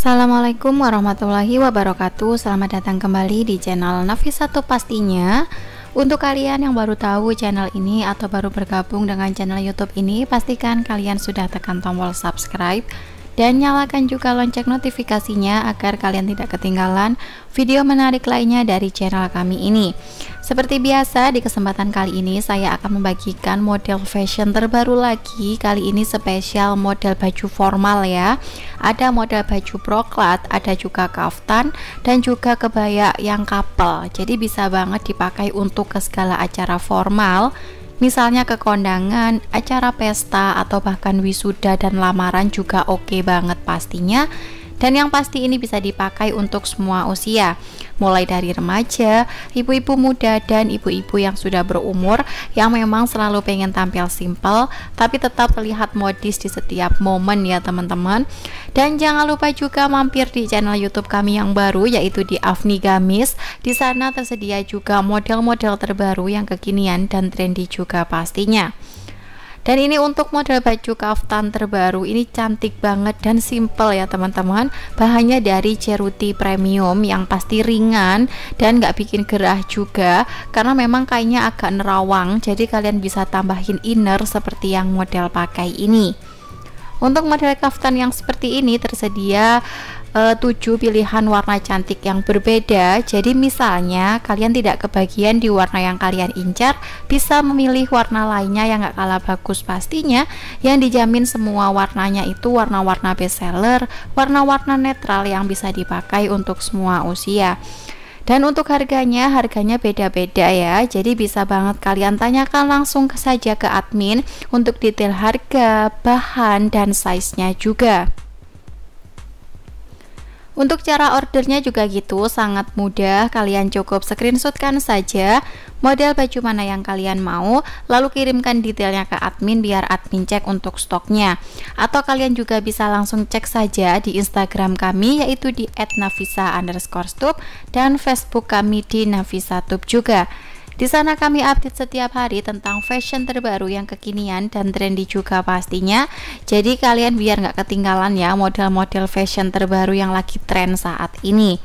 Assalamualaikum warahmatullahi wabarakatuh Selamat datang kembali di channel Nafisatu pastinya Untuk kalian yang baru tahu channel ini atau baru bergabung dengan channel youtube ini Pastikan kalian sudah tekan tombol subscribe Dan nyalakan juga lonceng notifikasinya agar kalian tidak ketinggalan video menarik lainnya dari channel kami ini seperti biasa, di kesempatan kali ini saya akan membagikan model fashion terbaru lagi. Kali ini spesial model baju formal ya. Ada model baju broklat, ada juga kaftan dan juga kebaya yang kapel. Jadi bisa banget dipakai untuk ke segala acara formal. Misalnya ke kondangan, acara pesta atau bahkan wisuda dan lamaran juga oke okay banget pastinya dan yang pasti ini bisa dipakai untuk semua usia, mulai dari remaja, ibu-ibu muda dan ibu-ibu yang sudah berumur yang memang selalu pengen tampil simple tapi tetap terlihat modis di setiap momen ya teman-teman. Dan jangan lupa juga mampir di channel YouTube kami yang baru yaitu di Afni Gamis. Di sana tersedia juga model-model terbaru yang kekinian dan trendy juga pastinya dan ini untuk model baju kaftan terbaru ini cantik banget dan simple ya teman-teman bahannya dari ceruti premium yang pasti ringan dan nggak bikin gerah juga karena memang kayaknya agak nerawang jadi kalian bisa tambahin inner seperti yang model pakai ini untuk model kaftan yang seperti ini tersedia Eh, uh, 7 pilihan warna cantik yang berbeda jadi misalnya kalian tidak kebagian di warna yang kalian incar bisa memilih warna lainnya yang gak kalah bagus pastinya yang dijamin semua warnanya itu warna-warna bestseller warna-warna netral yang bisa dipakai untuk semua usia dan untuk harganya, harganya beda-beda ya. Jadi bisa banget kalian tanyakan langsung saja ke admin untuk detail harga, bahan, dan size-nya juga. Untuk cara ordernya juga gitu, sangat mudah. Kalian cukup screenshotkan saja model baju mana yang kalian mau, lalu kirimkan detailnya ke admin biar admin cek untuk stoknya. Atau kalian juga bisa langsung cek saja di Instagram kami yaitu di @nafisa_stup dan Facebook kami di nafisa_tub juga. Di sana kami update setiap hari tentang fashion terbaru yang kekinian dan trendy juga pastinya. Jadi kalian biar nggak ketinggalan ya model-model fashion terbaru yang lagi tren saat ini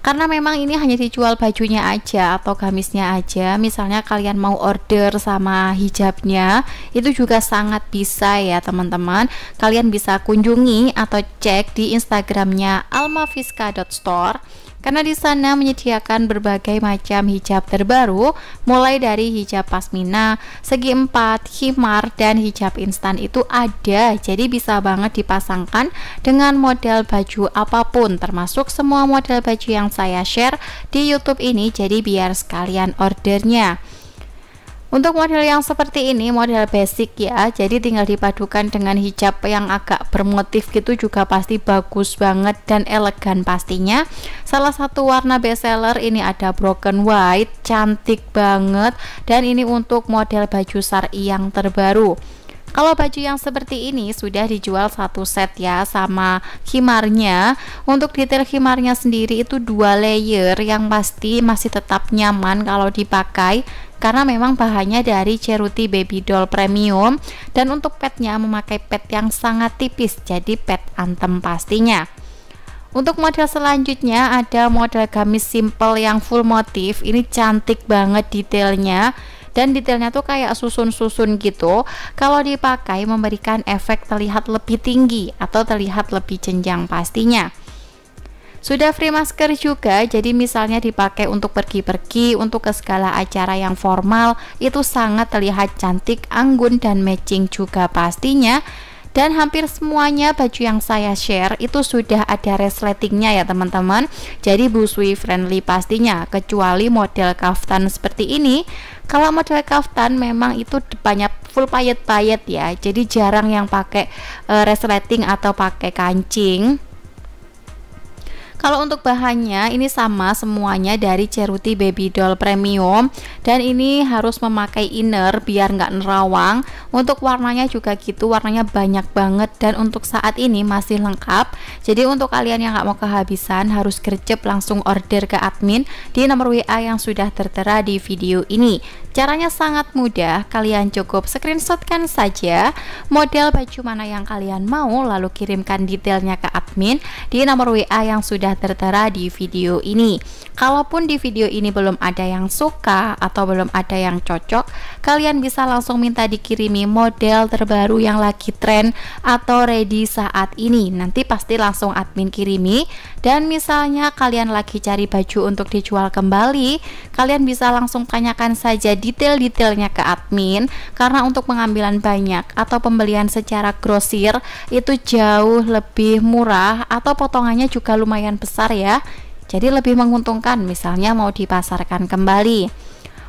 karena memang ini hanya dijual bajunya aja atau gamisnya aja misalnya kalian mau order sama hijabnya itu juga sangat bisa ya teman-teman kalian bisa kunjungi atau cek di instagramnya almafiska.store karena di sana menyediakan berbagai macam hijab terbaru mulai dari hijab pasmina, segi empat, himar dan hijab instan itu ada jadi bisa banget dipasangkan dengan model baju apapun termasuk semua model baju yang saya share di YouTube ini jadi biar sekalian ordernya. Untuk model yang seperti ini model basic ya, jadi tinggal dipadukan dengan hijab yang agak bermotif gitu juga pasti bagus banget dan elegan pastinya. Salah satu warna bestseller ini ada broken white, cantik banget dan ini untuk model baju sari yang terbaru. Kalau baju yang seperti ini sudah dijual satu set ya sama khimarnya. Untuk detail khimarnya sendiri itu dua layer yang pasti masih tetap nyaman kalau dipakai karena memang bahannya dari Ceruti Baby Doll Premium dan untuk petnya memakai pet yang sangat tipis jadi pet antem pastinya untuk model selanjutnya ada model gamis simple yang full motif ini cantik banget detailnya dan detailnya tuh kayak susun-susun gitu kalau dipakai memberikan efek terlihat lebih tinggi atau terlihat lebih jenjang pastinya sudah free masker juga, jadi misalnya dipakai untuk pergi-pergi, untuk ke segala acara yang formal, itu sangat terlihat cantik, anggun, dan matching juga pastinya dan hampir semuanya baju yang saya share itu sudah ada resletingnya ya teman-teman jadi busui friendly pastinya kecuali model kaftan seperti ini kalau model kaftan memang itu depannya full payet-payet ya jadi jarang yang pakai uh, resleting atau pakai kancing kalau untuk bahannya ini sama semuanya dari Ceruti Baby Doll Premium dan ini harus memakai inner biar nggak nerawang. Untuk warnanya juga gitu, warnanya banyak banget dan untuk saat ini masih lengkap. Jadi untuk kalian yang nggak mau kehabisan harus gercep langsung order ke admin di nomor WA yang sudah tertera di video ini. Caranya sangat mudah, kalian cukup screenshotkan saja model baju mana yang kalian mau lalu kirimkan detailnya ke admin di nomor WA yang sudah sudah tertera di video ini. Kalaupun di video ini belum ada yang suka atau belum ada yang cocok, kalian bisa langsung minta dikirimi model terbaru yang lagi tren atau ready saat ini. Nanti pasti langsung admin kirimi dan misalnya kalian lagi cari baju untuk dijual kembali, kalian bisa langsung tanyakan saja detail-detailnya ke admin karena untuk pengambilan banyak atau pembelian secara grosir itu jauh lebih murah atau potongannya juga lumayan besar ya. Jadi lebih menguntungkan misalnya mau dipasarkan kembali.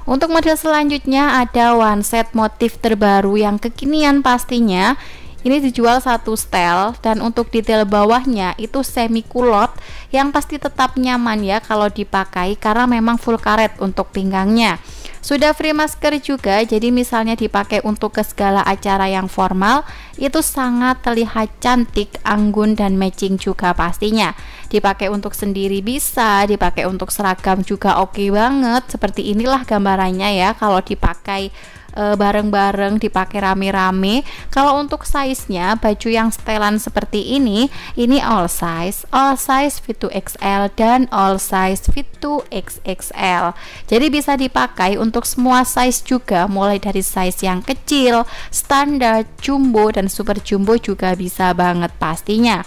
Untuk model selanjutnya ada one set motif terbaru yang kekinian pastinya. Ini dijual satu stel dan untuk detail bawahnya itu semi kulot yang pasti tetap nyaman ya kalau dipakai karena memang full karet untuk pinggangnya. Sudah free masker juga, jadi misalnya dipakai untuk ke segala acara yang formal, itu sangat terlihat cantik, anggun dan matching juga pastinya. Dipakai untuk sendiri bisa, dipakai untuk seragam juga oke okay banget. Seperti inilah gambarannya ya kalau dipakai Eh, bareng-bareng dipakai rame-rame. Kalau untuk size-nya baju yang setelan seperti ini, ini all size, all size fit to XL dan all size fit to XXL. Jadi bisa dipakai untuk semua size juga, mulai dari size yang kecil, standar, jumbo dan super jumbo juga bisa banget pastinya.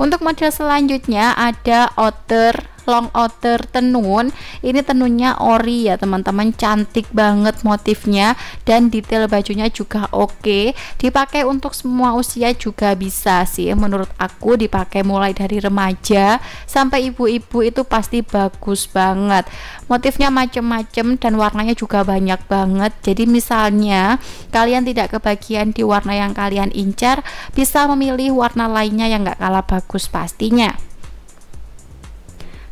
Untuk model selanjutnya ada outer long outer tenun ini tenunnya ori ya teman-teman cantik banget motifnya dan detail bajunya juga oke dipakai untuk semua usia juga bisa sih menurut aku dipakai mulai dari remaja sampai ibu-ibu itu pasti bagus banget motifnya macem-macem dan warnanya juga banyak banget jadi misalnya kalian tidak kebagian di warna yang kalian incar bisa memilih warna lainnya yang gak kalah bagus pastinya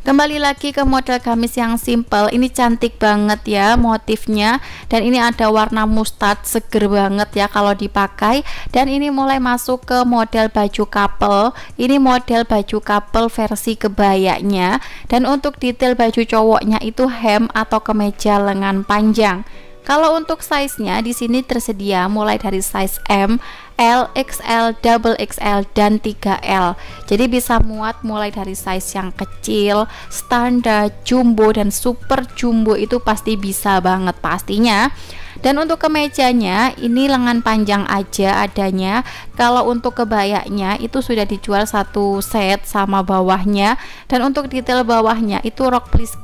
Kembali lagi ke model gamis yang simple. Ini cantik banget ya motifnya dan ini ada warna mustard seger banget ya kalau dipakai dan ini mulai masuk ke model baju couple. Ini model baju couple versi kebayanya dan untuk detail baju cowoknya itu hem atau kemeja lengan panjang. Kalau untuk size-nya di sini tersedia mulai dari size M L, XL, double XL dan 3L. Jadi bisa muat mulai dari size yang kecil, standar, jumbo dan super jumbo itu pasti bisa banget pastinya dan untuk kemejanya ini lengan panjang aja adanya kalau untuk kebayanya itu sudah dijual satu set sama bawahnya dan untuk detail bawahnya itu rok please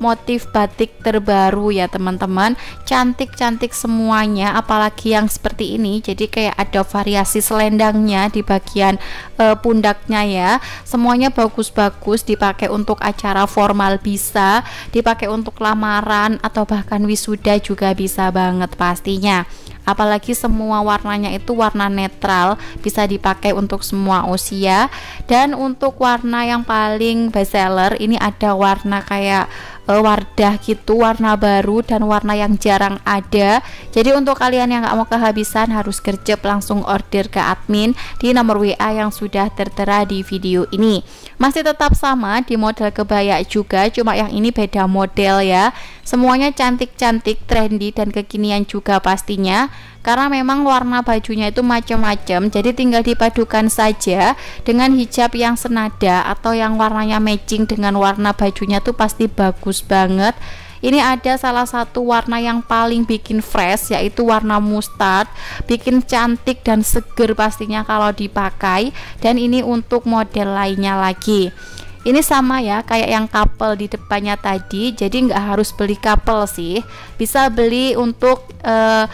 motif batik terbaru ya teman-teman cantik-cantik semuanya apalagi yang seperti ini jadi kayak ada variasi selendangnya di bagian e, pundaknya ya semuanya bagus-bagus dipakai untuk acara formal bisa dipakai untuk lamaran atau bahkan wisuda juga bisa banget pastinya apalagi semua warnanya itu warna netral bisa dipakai untuk semua usia dan untuk warna yang paling best seller ini ada warna kayak uh, wardah gitu warna baru dan warna yang jarang ada jadi untuk kalian yang gak mau kehabisan harus gercep langsung order ke admin di nomor WA yang sudah tertera di video ini masih tetap sama di model kebaya juga, cuma yang ini beda model ya. Semuanya cantik-cantik, trendy dan kekinian juga pastinya. Karena memang warna bajunya itu macam-macam, jadi tinggal dipadukan saja dengan hijab yang senada atau yang warnanya matching dengan warna bajunya tuh pasti bagus banget ini ada salah satu warna yang paling bikin fresh yaitu warna mustard bikin cantik dan seger pastinya kalau dipakai dan ini untuk model lainnya lagi ini sama ya kayak yang couple di depannya tadi jadi nggak harus beli couple sih bisa beli untuk eh,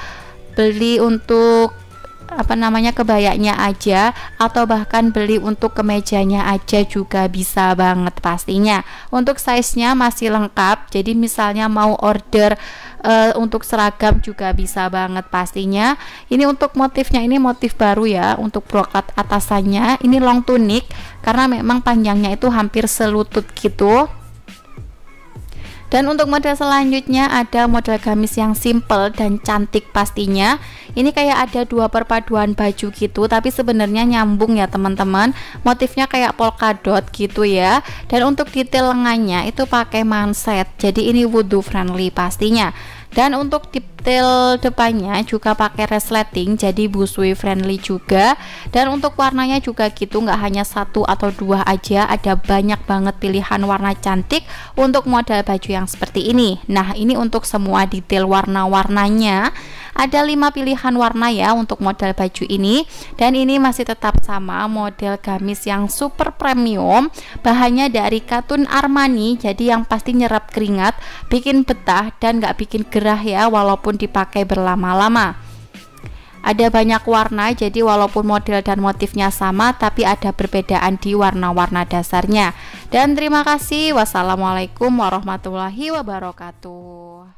beli untuk apa namanya kebayanya aja atau bahkan beli untuk kemejanya aja juga bisa banget pastinya untuk size nya masih lengkap jadi misalnya mau order e, untuk seragam juga bisa banget pastinya ini untuk motifnya ini motif baru ya untuk brokat atasannya ini long tunic karena memang panjangnya itu hampir selutut gitu dan untuk model selanjutnya ada model gamis yang simple dan cantik pastinya. Ini kayak ada dua perpaduan baju gitu, tapi sebenarnya nyambung ya teman-teman. Motifnya kayak polkadot gitu ya. Dan untuk detail lengannya itu pakai manset. Jadi ini wudhu friendly pastinya dan untuk detail depannya juga pakai resleting jadi busui friendly juga dan untuk warnanya juga gitu nggak hanya satu atau dua aja ada banyak banget pilihan warna cantik untuk model baju yang seperti ini nah ini untuk semua detail warna-warnanya ada lima pilihan warna ya untuk model baju ini dan ini masih tetap sama model gamis yang super premium bahannya dari katun Armani jadi yang pasti nyerap keringat bikin betah dan nggak bikin gerah ya walaupun dipakai berlama-lama ada banyak warna jadi walaupun model dan motifnya sama tapi ada perbedaan di warna-warna dasarnya dan terima kasih wassalamualaikum warahmatullahi wabarakatuh